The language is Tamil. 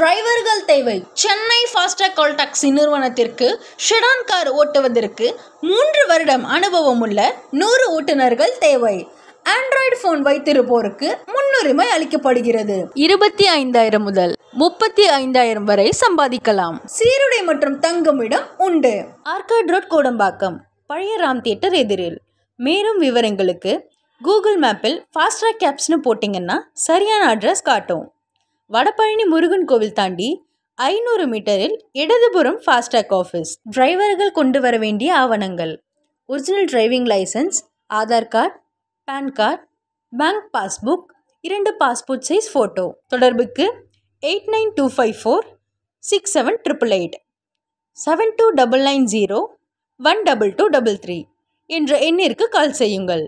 டிரைவர்கள் தேவை சென்னை ஃபாஸ்டாக் கால் டாக்ஸி நிறுவனத்திற்கு ஷெடான் கார் ஓட்டுவதற்கு மூன்று வருடம் அனுபவம் உள்ள நூறு ஓட்டுநர்கள் தேவை ஆண்ட்ராய்டு ஃபோன் வைத்திருப்போருக்கு முன்னுரிமை அளிக்கப்படுகிறது இருபத்தி ஐந்தாயிரம் முதல் முப்பத்தி ஐந்தாயிரம் வரை சம்பாதிக்கலாம் சீருடை மற்றும் தங்குமிடம் உண்டு ஆர்காட் ரோட் கோடம்பாக்கம் பழைய ராம் தியேட்டர் எதிரில் மேலும் விவரங்களுக்கு கூகுள் மேப்பில் ஃபாஸ்ட்ராக் கேப்ஸ்னு போட்டிங்கன்னா சரியான அட்ரஸ் காட்டும் வடபழனி முருகன் கோவில் தாண்டி ஐநூறு மீட்டரில் இடதுபுறம் ஃபாஸ்டாக் ஆஃபீஸ் டிரைவர்கள் கொண்டு வர வேண்டிய ஆவணங்கள் original driving licence Aadhaar card PAN card bank passbook இரண்டு பாஸ்போர்ட் சைஸ் ஃபோட்டோ தொடர்புக்கு eight nine two five four six seven triple eight seven two double nine zero one double two double three என்ற எண்ணிற்கு கால் செய்யுங்கள்